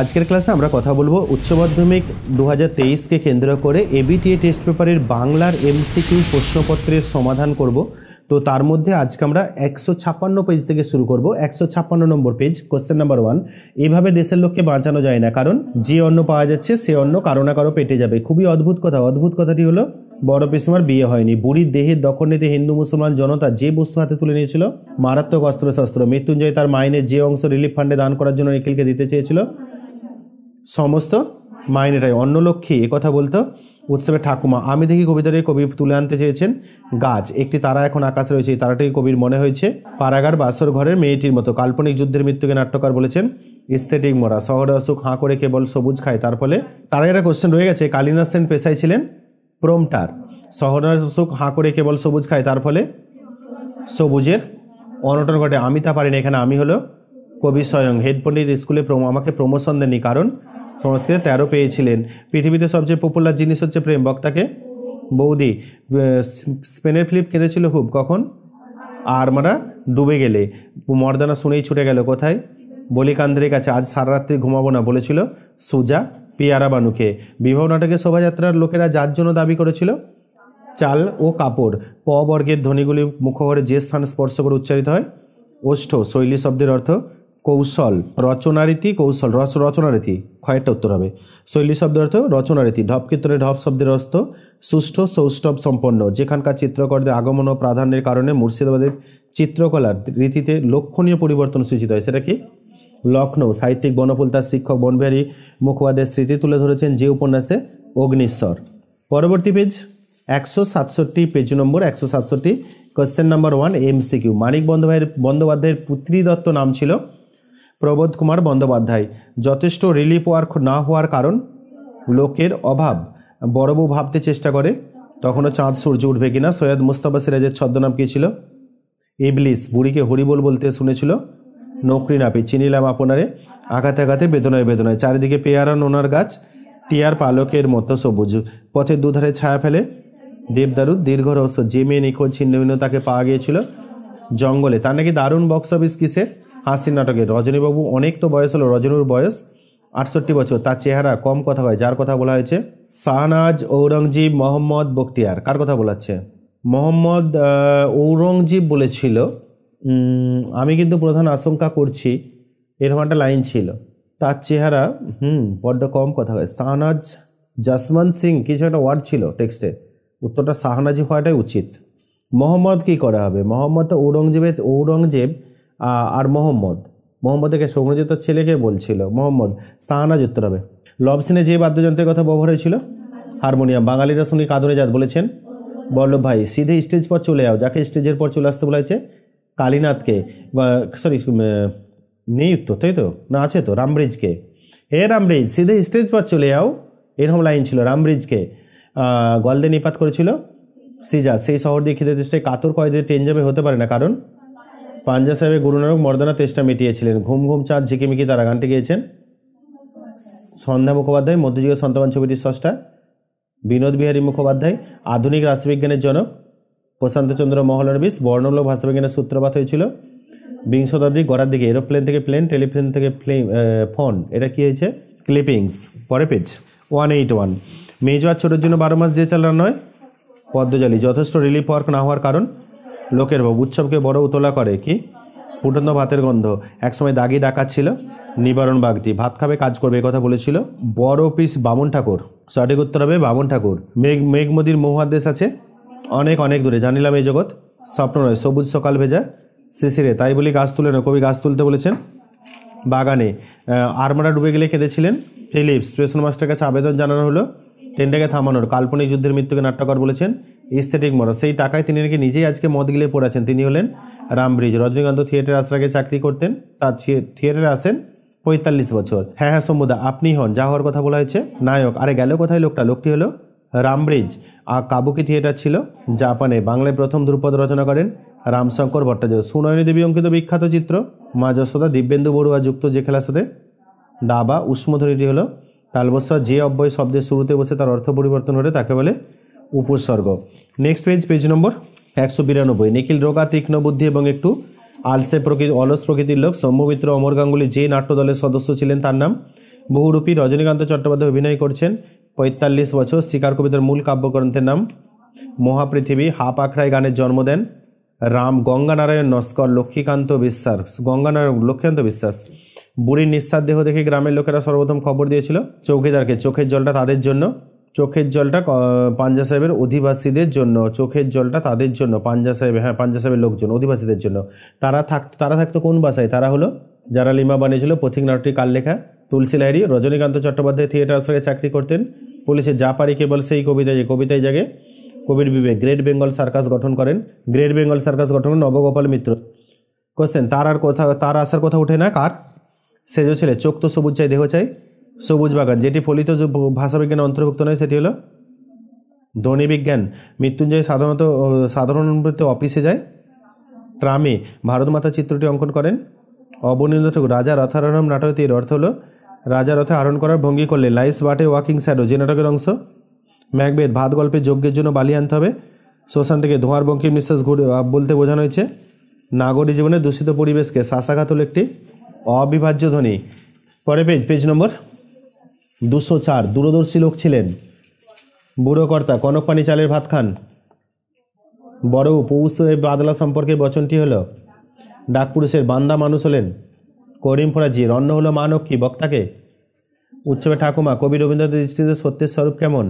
আজকের ক্লাসে আমরা কথা বলবো উচ্চ মাধ্যমিক দু তেইশকে কেন্দ্র করে এবিটিএ টেস্ট পেপারের বাংলার এমসিকিউ প্রশ্নপত্রের সমাধান করব তো তার মধ্যে আজকে আমরা একশো ছাপ্পান্ন পেজ থেকে শুরু করব একশো ছাপ্পান্ন নম্বর পেজ কোশ্চেন নাম্বার ওয়ান এভাবে দেশের লোককে বাঁচানো যায় না কারণ যে অন্ন পাওয়া যাচ্ছে সে অন্ন কারো না কারো পেটে যাবে খুবই অদ্ভুত কথা অদ্ভুত কথাটি হলো বড় পেশমার বিয়ে হয়নি বুড়ির দেহের দখল নিতে হিন্দু মুসলমান জনতা যে বস্তু হাতে তুলে নিয়েছিল মারাত্মক অস্ত্রশস্ত্র মৃত্যুঞ্জয় তার মাইনে যে অংশ রিলিফ ফান্ডে দান করার জন্য নিখিলকে দিতে চেয়েছিল সমস্ত মাইনেটাই অন্য লক্ষ্যে কথা বলতো উৎসবের ঠাকুমা আমি দেখি কবিতাটি কবি তুলে আনতে চেয়েছেন গাছ একটি তারা এখন আকাশে রয়েছে এই তারাটি কবির মনে হয়েছে পারাগার বাসর ঘরের মেয়েটির মতো কাল্পনিক যুদ্ধের মৃত্যুকে নাট্যকার বলেছেন ইস্থেটিক মরা শহরে অসুখ হাঁ করে কেবল সবুজ খায় তার ফলে তার একটা কোশ্চেন রয়ে গেছে কালিনাস সেন পেশায় ছিলেন প্রোমটার শহরের অসুখ হাঁ করে কেবল সবুজ খায় তার ফলে সবুজের অনটন ঘটে আমি তা পারিনি এখানে আমি হলো কবি স্বয়ং হেড পণ্ডিত স্কুলে আমাকে প্রমোশন দেননি কারণ সংস্কৃতে তেরো পেয়েছিলেন পৃথিবীতে সবচেয়ে পপুলার জিনিস হচ্ছে প্রেম বক্তাকে বৌদি স্পেনের ফ্লিপ কেঁদেছিল খুব কখন আরমারা ডুবে গেলে মর্দানা শুনেই ছুটে গেল কোথায় বলিকান্দ্রের কাছে আজ সারা রাত্রি ঘুমাবো না বলেছিল সুজা পিয়ারা বানুকে বিবাহ নাটকে শোভাযাত্রার লোকেরা যার জন্য দাবি করেছিল চাল ও কাপড় প বর্গের ধ্বনিগুলি মুখহরে যে স্থান স্পর্শ করে উচ্চারিত হয় ওষ্ঠ শৈলী শব্দের অর্থ কৌশল রচনারীতি কৌশল রচ রচনারীতি কয়েকটা উত্তর হবে শৈলী শব্দের অর্থ রচনারীতি ঢপ কীর্তনে ঢপ শব্দের অর্থ সুষ্ঠ সৌষ্ঠব সম্পন্ন যেখানকার চিত্রকরদের আগমন ও প্রাধান্যের কারণে মুর্শিদাবাদের চিত্রকলার রীতিতে লক্ষণীয় পরিবর্তন সূচিত হয় সেটা কি লখনৌ সাহিত্যিক বনফুল তার শিক্ষক বনবিহারী মুখোপাধ্যায়ের স্মৃতি তুলে ধরেছেন যে উপন্যাসে অগ্নিশ্বর পরবর্তী পেজ একশো সাতষট্টি পেজ নম্বর একশো সাতষট্টি question number one MCQ Manik বন্দ্যোপাধ্যায়ের বন্দ্যোপাধ্যায়ের পুত্রী দত্ত নাম ছিল প্রবোধ কুমার বন্দ্যোপাধ্যায় যথেষ্ট রিলিফ ওয়ার্ক না হওয়ার কারণ লোকের অভাব বড় বউ ভাবতে চেষ্টা করে তখনও চাঁদ সূর্য উঠবে কিনা সৈয়দ মুস্তাফা সিরাজের ছদ্মনাম কী ছিল ইবলিস বুড়িকে হরিবোল বলতে শুনেছিল নকরি নাপি চিনিলাম আপনারে আঘাতে আঘাতে বেদনায় বেদনায় চারিদিকে পেয়ারা নোনার গাছ টিয়ার পালকের মতো সবুজ পথের দুধারে ছায়া ফেলে দেবদারু দীর্ঘ রহস্য যে মেয়ে নিখোঁজ ছিন্নভিন্ন তাকে পাওয়া গিয়েছিল জঙ্গলে তার নাকি দারুণ বক্স অফিস কিসের হাসির নাটকে রজনীবাবু অনেক তো বয়স হলো রজনীর বয়স আটষট্টি বছর তার চেহারা কম কথা হয় যার কথা বলা হয়েছে শাহনাজ ঔরঙ্গজীব মোহাম্মদ বখতিয়ার কার কথা বলাচ্ছে মোহাম্মদ ঔরঙ্গজীব বলেছিল আমি কিন্তু প্রধান আশঙ্কা করছি এরকম একটা লাইন ছিল তার চেহারা হুম বড্ড কম কথা হয় শাহনাজ জাসমান সিং কিছু একটা ওয়ার্ড ছিল টেক্সটে উত্তরটা শাহনাজি হওয়াটাই উচিত মোহাম্মদ কি করা হবে মোহাম্মদ ঔরঙ্গজেবের ঔরঙ্গজেব আর মোহাম্মদ মোহাম্মদ একে সৌম্যজিতের ছেলেকে বলছিল মোহাম্মদ সাহানা উত্তর হবে লব সিনে যে বাদ্যযন্ত্রের কথা ব্যবহার হয়েছিল হারমোনিয়াম বাঙালিরা শুনি কাদরে যাত বলেছেন বল্লভ ভাই সিধে স্টেজ পর চলে যাও যাকে স্টেজের পর চলে আসতে বলা হয়েছে কালীনাথকে সরি নেই উত্তর তাই তো না আছে তো রামব্রিজকে হে রামব্রিজ সিধে স্টেজ পর চলে যাও এরকম লাইন ছিল রামব্রিজকে গলদে নিপাত করেছিল সিজা সেই শহর দিয়ে খেতে দৃষ্টে কাতর কয়েদের ট্রেন হতে পারে না কারণ পাঞ্জা সাহেবের গুরুনানক মর্দানা তেষ্টা মিটিয়েছিলেন ঘুম ঘুম চাঁদ ঝিকিমিকি তারা গানটি গিয়েছেন সন্ধ্যা মুখোপাধ্যায় মধ্যযুগের সন্তান ছবিটির স্রষ্টা বিনোদ বিহারী মুখোপাধ্যায় আধুনিক রাষ্ট্রবিজ্ঞানের জনক প্রশান্তচন্দ্র মহলানবিস বর্ণলোক ভাষাবিজ্ঞানের সূত্রপাত হয়েছিল বিংশ শতাব্দী গড়ার দিকে এরোপ্লেন থেকে প্লেন টেলিপ্লেন থেকে ফোন এটা কী হয়েছে ক্লিপিংস পরে পেজ ওয়ান এইট ওয়ান মেজো আর ছোটোর জন্য বারো মাস যে চালানো হয় পদ্মজালি যথেষ্ট রিলিফ ওয়ার্ক না হওয়ার কারণ লোকের বউ উৎসবকে বড় উতলা করে কি ফুটন্ত ভাতের গন্ধ একসময় দাগি ডাকা ছিল নিবারণ বাগদি ভাত খাবে কাজ করবে কথা বলেছিল বড় পিস বামন ঠাকুর সঠিক উত্তর হবে বামন ঠাকুর মেঘ মেঘমদির মহুয়াদ্দেশ আছে অনেক অনেক দূরে জানিলাম এই জগৎ স্বপ্ন নয় সবুজ সকাল ভেজা শিশিরে তাই বলি গাছ তুলে না কবি গাছ তুলতে বলেছেন বাগানে আরমারা ডুবে গেলে কেঁদেছিলেন ফিলিপস স্টেশন মাস্টার কাছে আবেদন জানানো হলো ট্রেনটাকে থামানোর কাল্পনিক যুদ্ধের মৃত্যুকে নাট্যকর বলেছেন ইস্থেটিক মডেল সেই টাকায় তিনি নাকি নিজেই আজকে মদ গিলে পড়াচ্ছেন তিনি হলেন রামব্রিজ রজনীকান্ত থিয়েটার আসার আগে চাকরি করতেন তার থিয়েটারে আসেন পঁয়তাল্লিশ বছর হ্যাঁ হ্যাঁ সমুদা আপনি হন যা হওয়ার কথা বলা হয়েছে নায়ক আরে গেল কোথায় লোকটা লোকটি হলো রামব্রিজ আর কাবুকি থিয়েটার ছিল জাপানে বাংলায় প্রথম ধ্রুপদ রচনা করেন রামশঙ্কর ভট্টাচার্য সুনয়নী দেবী অঙ্কিত বিখ্যাত চিত্র মা যশোদা দিব্যেন্দু বড়ুয়া যুক্ত যে খেলার সাথে দাবা উষ্মধরীটি হলো তালবস্যা যে অব্যয় শব্দের শুরুতে বসে তার অর্থ পরিবর্তন হলে তাকে বলে উপসর্গ নেক্সট পেজ পেজ নম্বর একশো বিরানব্বই নিখিল রোগা তীক্ষ্ণ বুদ্ধি এবং একটু আলসে প্রকৃতি অলস প্রকৃতির লোক শম্ভুমিত্র অমর গাঙ্গুলি যে নাট্য দলের সদস্য ছিলেন তার নাম বহুরূপী রজনীকান্ত চট্টোপাধ্যায় অভিনয় করছেন পঁয়তাল্লিশ বছর শিকার কবিতার মূল কাব্যগ্রন্থের নাম মহাপৃথিবী হাপ আখড়ায় গানের জন্ম দেন রাম গঙ্গানারায়ণ নস্কর লক্ষ্মীকান্ত বিশ্বাস গঙ্গানারায়ণ লক্ষ্মীকান্ত বিশ্বাস বুড়ির নিঃশ্বাস দেহ দেখে গ্রামের লোকেরা সর্বপ্রথম খবর দিয়েছিল চৌকিদারকে চোখের জলটা তাদের জন্য চোখের জলটা পাঞ্জা সাহেবের অধিবাসীদের জন্য চোখের জলটা তাদের জন্য পাঞ্জা সাহেব হ্যাঁ পাঞ্জা সাহেবের লোকজন অধিবাসীদের জন্য তারা থাকতো তারা থাকতো কোন বাসায় তারা হলো যারা লিমা বানিয়েছিল পথিক নাটকটি কাল লেখা তুলসী লাহরি রজনীকান্ত চট্টোপাধ্যায় থিয়েটার সঙ্গে চাকরি করতেন পুলিশে যা পারি কেবল সেই কবিতায় কবিতায় জাগে কবির বিবেক গ্রেট বেঙ্গল সার্কাস গঠন করেন গ্রেট বেঙ্গল সার্কাস গঠন করেন নবগোপাল মিত্র কোশ্চেন তার আর কোথাও তার আসার কথা উঠে না কার সেজো ছেলে চোখ তো সবুজ চাই দেহ চাই সবুজ বাগান যেটি ফলিত ভাষাবিজ্ঞানে অন্তর্ভুক্ত নয় সেটি হলো ধ্বনিবিজ্ঞান মৃত্যুঞ্জয় সাধারণত সাধারণত অফিসে যায় ট্রামে ভারত মাতা চিত্রটি অঙ্কন করেন অবনীন্দ্র ঠাকুর রাজা রথারণম নাটকটি এর অর্থ হলো রাজা রথে আরোহণ করার ভঙ্গি করলে লাইস বাটে ওয়াকিং স্যাডো যে নাটকের অংশ ম্যাকবেদ ভাত গল্পে যজ্ঞের জন্য বালি আনতে হবে শ্মশান থেকে ধোঁয়ার বঙ্কিম নিঃশ্বাস ঘুরে বলতে বোঝানো হয়েছে নাগরিক জীবনে দূষিত পরিবেশকে শাসাঘাত হল একটি অবিভাজ্য ধ্বনি পরে পেজ পেজ নম্বর দুশো চার দূরদর্শী লোক ছিলেন বুড়োকর্তা কনকপানি চালের ভাত খান বড় পৌষ বাদলা সম্পর্কে বচনটি হল ডাকপুরুষের বান্দা মানুষ হলেন করিম ফরাজি রন্ন হলো কি বক্তাকে উৎসবে ঠাকুমা কবি রবীন্দ্রনাথের দৃষ্টিতে সত্যের স্বরূপ কেমন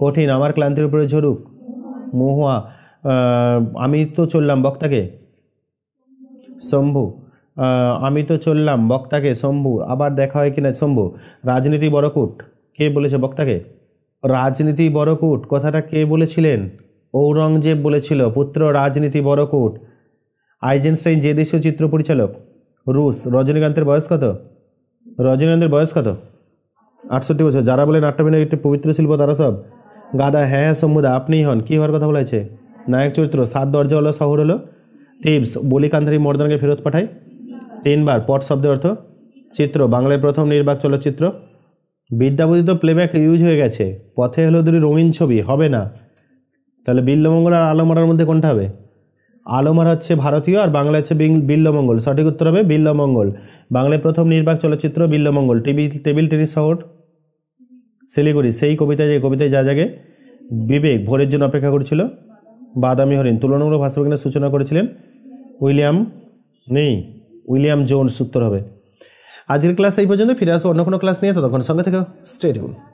কঠিন আমার ক্লান্তির উপরে ঝরুক মহুয়া আমি তো চললাম বক্তাকে শম্ভু আমি তো চললাম বক্তাকে শম্ভু আবার দেখা হয় কিনা শম্ভু রাজনীতি বড়কুট কে বলেছে বক্তাকে রাজনীতি বড়কুট কথাটা কে বলেছিলেন ঔরঙ্গজেব বলেছিল পুত্র রাজনীতি বড়কুট আইজেনসাইন যে দেশীয় চিত্র পরিচালক রুশ রজনীকান্তের বয়স কত রজনীকান্তের বয়স কত আটষট্টি বছর যারা বলেন নাট্যাভিনয় একটি পবিত্র শিল্প তারা সব গাদা হ্যাঁ হ্যাঁ শম্ভুদা আপনিই হন কী হওয়ার কথা বলেছে নায়ক চরিত্র সাত দরজাওয়ালা শহর হলো টিপস বলিকান্ধারী মর্দানকে ফেরত পাঠায় তিনবার পট শব্দের অর্থ চিত্র বাংলায় প্রথম নির্বাক চলচ্চিত্র বিদ্যাপতিত প্লেব্যাক ইউজ হয়ে গেছে পথে হলো দুটি রঙিন ছবি হবে না তাহলে বিল্লমঙ্গল আর আলোমারার মধ্যে কোনটা হবে আলোমার হচ্ছে ভারতীয় আর বাংলা হচ্ছে বিল্লমঙ্গল সঠিক উত্তর হবে বিল্লমঙ্গল বাংলায় প্রথম নির্বাক চলচ্চিত্র বিল্লমঙ্গল টিভি টেবিল টেনিস শহর শিলিগুড়ি সেই কবিতায় যে কবিতায় যা জাগে বিবেক ভোরের জন্য অপেক্ষা করছিল বাদামি হরিণ তুলনামূলক ভাষাবিজ্ঞানের সূচনা করেছিলেন উইলিয়াম নেই উইলিয়াম জোন্স উত্তর হবে আজকের ক্লাস এই পর্যন্ত ফিরে আসবো অন্য কোনো ক্লাস নিয়ে ততক্ষণ সঙ্গে থেকে স্টেডিয়াম